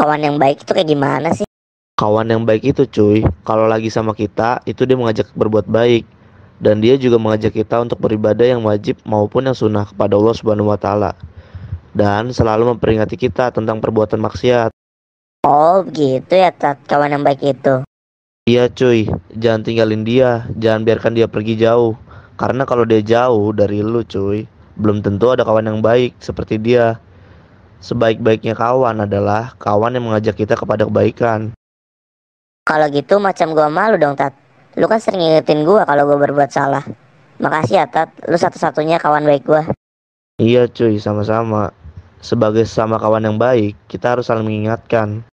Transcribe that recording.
kawan yang baik itu kayak gimana sih? Kawan yang baik itu cuy, kalau lagi sama kita itu dia mengajak berbuat baik dan dia juga mengajak kita untuk beribadah yang wajib maupun yang sunnah kepada Allah Subhanahu wa taala dan selalu memperingati kita tentang perbuatan maksiat. Oh, gitu ya Tat, kawan yang baik itu. Iya cuy, jangan tinggalin dia, jangan biarkan dia pergi jauh. Karena kalau dia jauh dari lu cuy, belum tentu ada kawan yang baik seperti dia sebaik-baiknya kawan adalah kawan yang mengajak kita kepada kebaikan. Kalau gitu macam gua malu dong, Tat. Lu kan sering ngingetin gua kalau gua berbuat salah. Makasih ya, Tat. Lu satu-satunya kawan baik gua. Iya, cuy, sama-sama. Sebagai sama kawan yang baik, kita harus saling mengingatkan